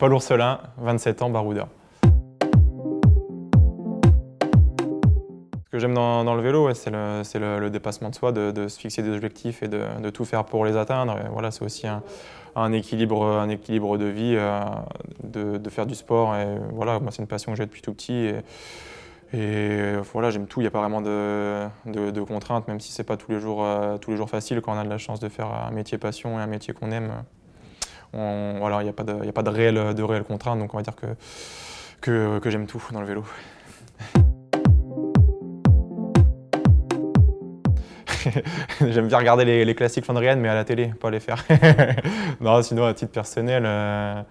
Paul Ourselin, 27 ans, baroudeur. Ce que j'aime dans, le vélo, c'est le, dépassement de soi, de, se fixer des objectifs et de, tout faire pour les atteindre. voilà, c'est aussi un, équilibre, un équilibre de vie, euh, de, faire du sport. Et voilà, moi, c'est une passion que j'ai depuis tout petit. Et, voilà, j'aime tout, il n'y a pas vraiment de, contraintes, même si ce n'est pas tous les, jours, euh, tous les jours facile quand on a de la chance de faire un métier passion et un métier qu'on aime il n'y a, pas de, y a réel, de réel contrainte, donc on va dire que, j'aime tout dans le vélo. J'aime bien regarder les, les classiques flandriennes, mais à la télé, pas les faire. non, sinon, à titre personnel, euh,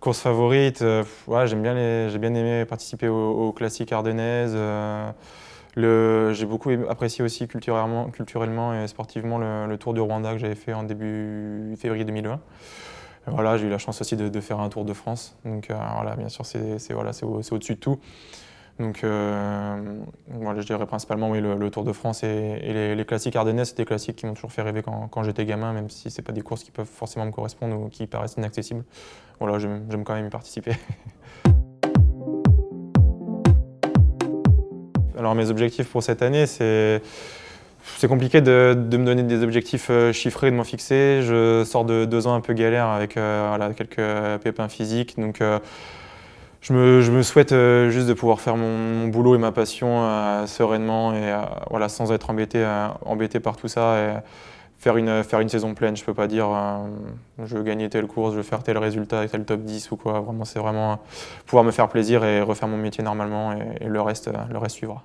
course favorite, euh, j'aime bien j'ai bien aimé participer aux, classiques ardennaises. Euh, j'ai beaucoup apprécié aussi culturellement, et sportivement le, Tour de Rwanda que j'avais fait en début février 2020 j'ai eu la chance aussi de, faire un Tour de France. Donc euh, voilà, bien sûr, c'est voilà, au-dessus de tout. Donc euh, voilà, je dirais principalement oui, le, Tour de France et, les, classiques Ardennais. c'est des classiques qui m'ont toujours fait rêver quand, j'étais gamin, même si ce pas des courses qui peuvent forcément me correspondre ou qui paraissent inaccessibles. Voilà, j'aime quand même y participer. Alors mes objectifs pour cette année, c'est c'est compliqué de, me donner des objectifs euh, chiffrés, de m'en fixer. Je sors de deux ans un peu galère avec euh, quelques pépins physiques. Donc, euh, je, me, souhaite juste de pouvoir faire mon, boulot et ma passion sereinement et voilà, sans être embêté, embêté par tout ça. Et faire, une, faire une saison pleine, je ne peux pas dire je veux gagner telle course, je veux faire tel résultat, tel top 10 ou quoi. Vraiment, c'est vraiment pouvoir me faire plaisir et refaire mon métier normalement et, le, reste, le reste suivra.